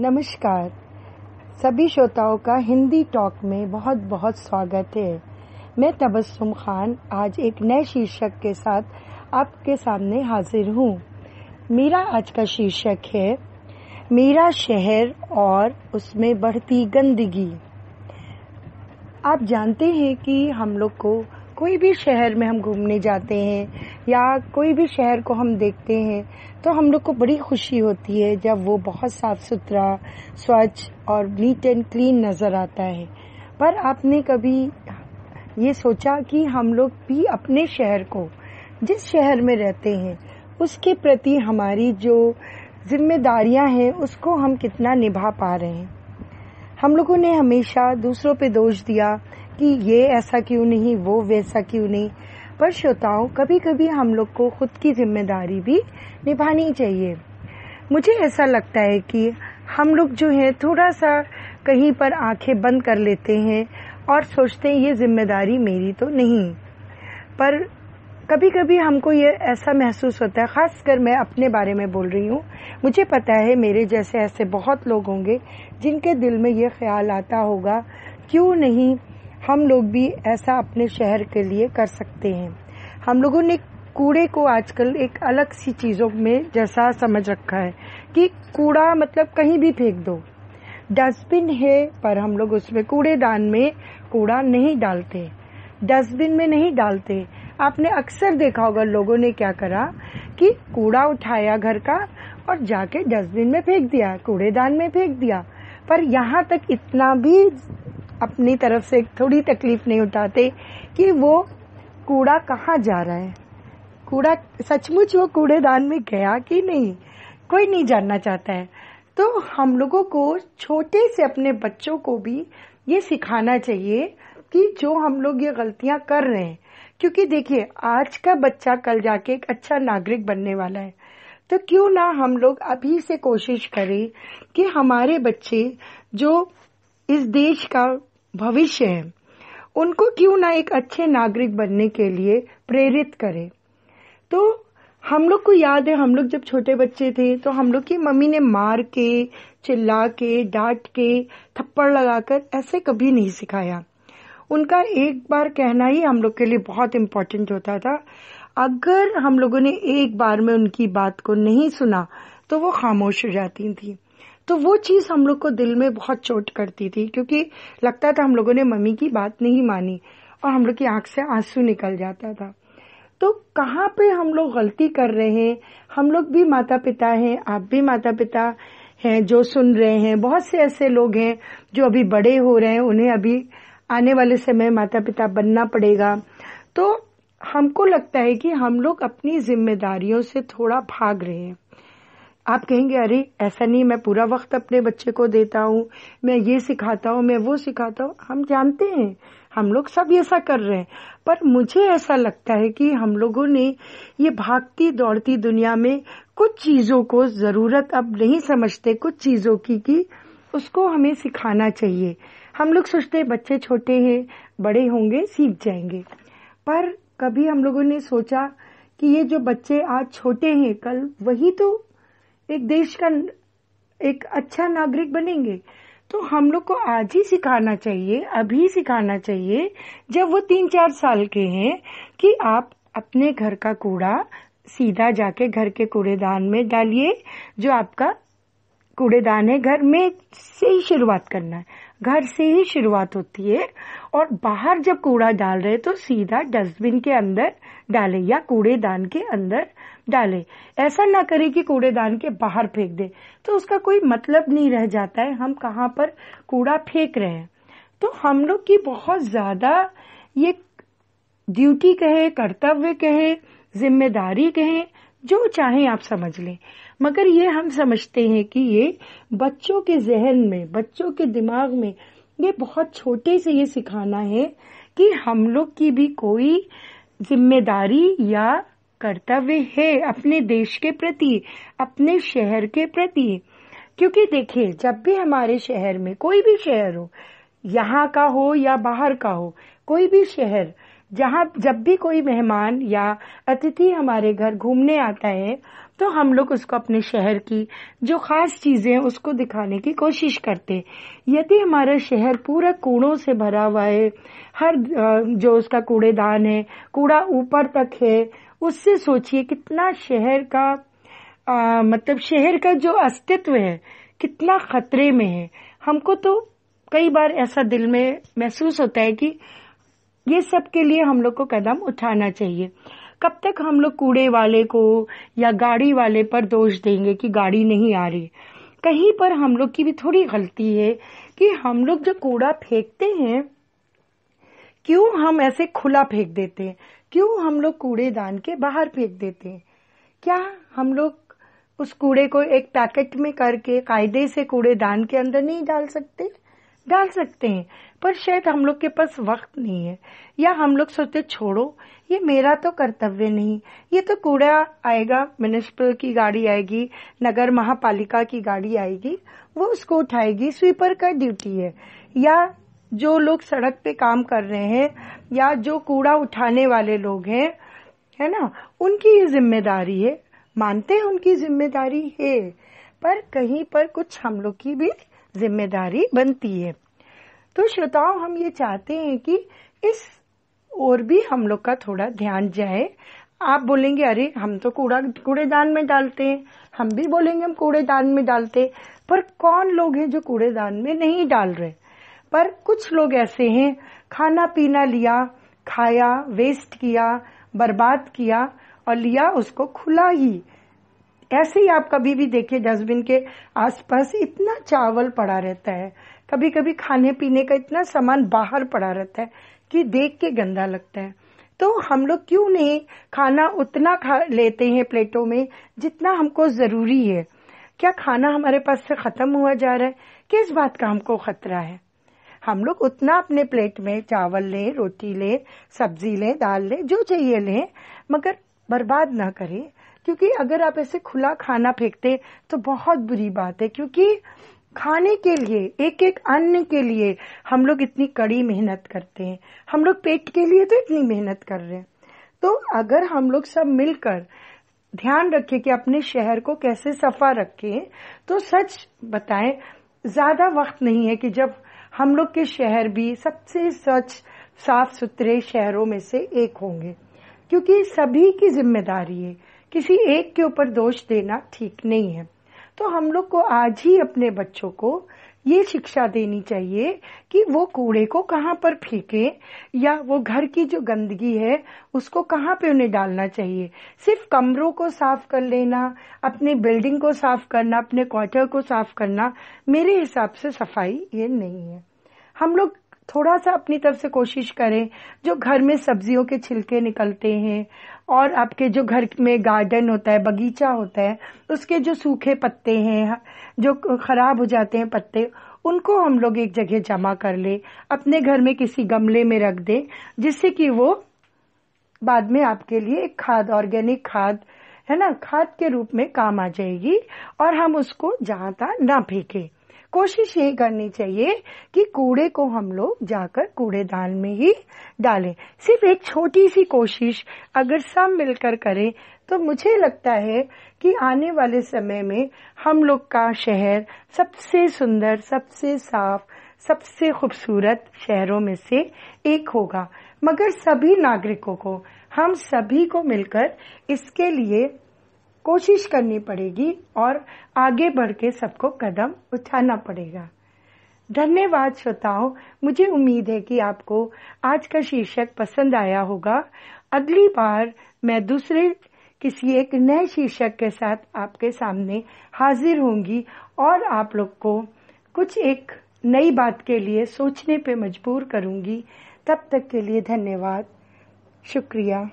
नमस्कार सभी श्रोताओं का हिंदी टॉक में बहुत बहुत स्वागत है मैं तबस्सुम खान आज एक नए शीर्षक के साथ आपके सामने हाजिर हूँ मेरा आज का शीर्षक है मेरा शहर और उसमें बढ़ती गंदगी आप जानते हैं कि हम लोग को कोई भी शहर में हम घूमने जाते हैं या कोई भी शहर को हम देखते हैं तो हम लोग को बड़ी खुशी होती है जब वो बहुत साफ सुथरा स्वच्छ और नीट एंड क्लीन नज़र आता है पर आपने कभी ये सोचा कि हम लोग भी अपने शहर को जिस शहर में रहते हैं उसके प्रति हमारी जो जिम्मेदारियां हैं उसको हम कितना निभा पा रहे हैं हम लोगों ने हमेशा दूसरों पे दोष दिया कि ये ऐसा क्यों नहीं वो वैसा क्यों नहीं पर श्रोताओं कभी कभी हम लोग को खुद की जिम्मेदारी भी निभानी चाहिए मुझे ऐसा लगता है कि हम लोग जो है थोड़ा सा कहीं पर आंखें बंद कर लेते हैं और सोचते हैं ये जिम्मेदारी मेरी तो नहीं पर कभी कभी हमको ये ऐसा महसूस होता है ख़ासकर मैं अपने बारे में बोल रही हूँ मुझे पता है मेरे जैसे ऐसे बहुत लोग होंगे जिनके दिल में ये ख्याल आता होगा क्यों नहीं हम लोग भी ऐसा अपने शहर के लिए कर सकते हैं हम लोगों ने कूड़े को आजकल एक अलग सी चीज़ों में जैसा समझ रखा है कि कूड़ा मतलब कहीं भी फेंक दो डस्टबिन है पर हम लोग उसमें कूड़ेदान में कूड़ा नहीं डालते डस्टबिन में नहीं डालते आपने अक्सर देखा होगा लोगों ने क्या करा कि कूड़ा उठाया घर का और जाके डस्टबिन में फेंक दिया कूड़ेदान में फेंक दिया पर यहाँ तक इतना भी अपनी तरफ से थोड़ी तकलीफ नहीं उठाते कि वो कूड़ा कहाँ जा रहा है कूड़ा सचमुच वो कूड़ेदान में गया कि नहीं कोई नहीं जानना चाहता है तो हम लोगों को छोटे से अपने बच्चों को भी ये सिखाना चाहिए कि जो हम लोग ये गलतियां कर रहे हैं क्योंकि देखिए आज का बच्चा कल जाके एक अच्छा नागरिक बनने वाला है तो क्यों ना हम लोग अभी से कोशिश करें कि हमारे बच्चे जो इस देश का भविष्य है उनको क्यों ना एक अच्छे नागरिक बनने के लिए प्रेरित करे तो हम लोग को याद है हम लोग जब छोटे बच्चे थे तो हम लोग की मम्मी ने मार के चिल्ला के डांट के थप्पड़ लगाकर ऐसे कभी नहीं सिखाया उनका एक बार कहना ही हम लोग के लिए बहुत इम्पोर्टेंट होता था अगर हम लोगों ने एक बार में उनकी बात को नहीं सुना तो वो खामोश हो जाती थी तो वो चीज हम लोग को दिल में बहुत चोट करती थी क्योंकि लगता था हम लोगों ने मम्मी की बात नहीं मानी और हम लोग की आंख से आंसू निकल जाता था तो कहाँ पे हम लोग गलती कर रहे हैं हम लोग भी माता पिता हैं आप भी माता पिता हैं जो सुन रहे हैं बहुत से ऐसे लोग हैं जो अभी बड़े हो रहे हैं उन्हें अभी आने वाले समय माता पिता बनना पड़ेगा तो हमको लगता है कि हम लोग अपनी जिम्मेदारियों से थोड़ा भाग रहे हैं आप कहेंगे अरे ऐसा नहीं मैं पूरा वक्त अपने बच्चे को देता हूँ मैं ये सिखाता हूँ मैं वो सिखाता हूँ हम जानते हैं हम लोग सब ऐसा कर रहे हैं पर मुझे ऐसा लगता है कि हम लोगों ने ये भागती दौड़ती दुनिया में कुछ चीजों को जरूरत अब नहीं समझते कुछ चीजों की कि उसको हमें सिखाना चाहिए हम लोग सोचते बच्चे छोटे हैं बड़े होंगे सीख जाएंगे पर कभी हम लोगों ने सोचा कि ये जो बच्चे आज छोटे हैं कल वही तो एक देश का एक अच्छा नागरिक बनेंगे तो हम लोग को आज ही सिखाना चाहिए अभी सिखाना चाहिए जब वो तीन चार साल के हैं कि आप अपने घर का कूड़ा सीधा जाके घर के कूड़ेदान में डालिए जो आपका कूड़ेदान है घर में से ही शुरुआत करना है घर से ही शुरुआत होती है और बाहर जब कूड़ा डाल रहे तो सीधा डस्टबिन के अंदर डाले या कूड़ेदान के अंदर डाले ऐसा ना करे कि कूड़ेदान के बाहर फेंक दे तो उसका कोई मतलब नहीं रह जाता है हम कहाँ पर कूड़ा फेंक रहे हैं तो हम लोग की बहुत ज्यादा ये ड्यूटी कहे कर्तव्य कहे जिम्मेदारी कहे जो चाहे आप समझ लें मगर ये हम समझते हैं कि ये बच्चों के जहन में बच्चों के दिमाग में ये बहुत छोटे से ये सिखाना है कि हम लोग की भी कोई जिम्मेदारी या कर्तव्य है अपने देश के प्रति अपने शहर के प्रति क्योंकि देखिए जब भी हमारे शहर में कोई भी शहर हो यहाँ का हो या बाहर का हो कोई भी शहर जहाँ जब भी कोई मेहमान या अतिथि हमारे घर घूमने आता है तो हम लोग उसको अपने शहर की जो खास चीज़ें हैं उसको दिखाने की कोशिश करते यदि हमारा शहर पूरा कूड़ों से भरा हुआ है हर जो उसका कूड़ेदान है कूड़ा ऊपर तक है उससे सोचिए कितना शहर का आ, मतलब शहर का जो अस्तित्व है कितना खतरे में है हमको तो कई बार ऐसा दिल में महसूस होता है कि ये सब के लिए हम लोग को कदम उठाना चाहिए कब तक हम लोग कूड़े वाले को या गाड़ी वाले पर दोष देंगे कि गाड़ी नहीं आ रही कहीं पर हम लोग की भी थोड़ी गलती है कि हम लोग जो कूड़ा फेंकते हैं क्यों हम ऐसे खुला फेंक देते हैं क्यों हम लोग कूड़ेदान के बाहर फेंक देते हैं क्या हम लोग उस कूड़े को एक पैकेट में करके कायदे से कूड़ेदान के अंदर नहीं डाल सकते डाल सकते हैं पर शायद हम लोग के पास वक्त नहीं है या हम लोग सोचते छोड़ो ये मेरा तो कर्तव्य नहीं ये तो कूड़ा आएगा म्यूनिसिपल की गाड़ी आएगी नगर महापालिका की गाड़ी आएगी वो उसको उठाएगी स्वीपर का ड्यूटी है या जो लोग सड़क पे काम कर रहे हैं या जो कूड़ा उठाने वाले लोग हैं है ना उनकी ये जिम्मेदारी है मानते हैं उनकी जिम्मेदारी है पर कहीं पर कुछ हम लोग की भी जिम्मेदारी बनती है तो श्रोताओं हम ये चाहते हैं कि इस और भी हम लोग का थोड़ा ध्यान जाए आप बोलेंगे अरे हम तो कूड़ा कूड़ेदान में डालते हैं हम भी बोलेंगे हम कूड़ेदान में डालते पर कौन लोग हैं जो कूड़ेदान में नहीं डाल रहे पर कुछ लोग ऐसे हैं खाना पीना लिया खाया वेस्ट किया बर्बाद किया और लिया उसको खुला ही ऐसे ही आप कभी भी देखिए डस्टबिन के आसपास इतना चावल पड़ा रहता है कभी कभी खाने पीने का इतना सामान बाहर पड़ा रहता है कि देख के गंदा लगता है तो हम लोग क्यों नहीं खाना उतना खा लेते हैं प्लेटों में जितना हमको जरूरी है क्या खाना हमारे पास से खत्म हुआ जा रहा है किस बात का हमको खतरा है हम लोग उतना अपने प्लेट में चावल ले रोटी ले सब्जी ले दाल ले जो चाहिए ले मगर बर्बाद ना करें क्योंकि अगर आप ऐसे खुला खाना फेंकते तो बहुत बुरी बात है क्योंकि खाने के लिए एक एक अन्न के लिए हम लोग इतनी कड़ी मेहनत करते हैं हम लोग पेट के लिए तो इतनी मेहनत कर रहे हैं तो अगर हम लोग सब मिलकर ध्यान रखें कि अपने शहर को कैसे सफा रखें तो सच बताएं ज्यादा वक्त नहीं है कि जब हम लोग के शहर भी सबसे स्वच्छ साफ सुथरे शहरों में से एक होंगे क्योंकि सभी की जिम्मेदारी है किसी एक के ऊपर दोष देना ठीक नहीं है तो हम लोग को आज ही अपने बच्चों को ये शिक्षा देनी चाहिए कि वो कूड़े को कहाँ पर फेंके या वो घर की जो गंदगी है उसको कहाँ पे उन्हें डालना चाहिए सिर्फ कमरों को साफ कर लेना अपनी बिल्डिंग को साफ करना अपने क्वार्टर को साफ करना मेरे हिसाब से सफाई ये नहीं है हम लोग थोड़ा सा अपनी तरफ से कोशिश करें जो घर में सब्जियों के छिलके निकलते हैं और आपके जो घर में गार्डन होता है बगीचा होता है उसके जो सूखे पत्ते हैं जो खराब हो जाते हैं पत्ते उनको हम लोग एक जगह जमा कर ले अपने घर में किसी गमले में रख दे जिससे कि वो बाद में आपके लिए एक खाद ऑर्गेनिक खाद है ना खाद के रूप में काम आ जाएगी और हम उसको जहाँ तक ना फेंकें कोशिश ये करनी चाहिए कि कूड़े को हम लोग जाकर कूड़ेदान में ही डालें सिर्फ एक छोटी सी कोशिश अगर सब मिलकर करें तो मुझे लगता है कि आने वाले समय में हम लोग का शहर सबसे सुंदर सबसे साफ सबसे खूबसूरत शहरों में से एक होगा मगर सभी नागरिकों को हम सभी को मिलकर इसके लिए कोशिश करनी पड़ेगी और आगे बढ़ के सबको कदम उठाना पड़ेगा धन्यवाद श्रोताओं मुझे उम्मीद है कि आपको आज का शीर्षक पसंद आया होगा अगली बार मैं दूसरे किसी एक नए शीर्षक के साथ आपके सामने हाजिर होंगी और आप लोग को कुछ एक नई बात के लिए सोचने पे मजबूर करूंगी तब तक के लिए धन्यवाद शुक्रिया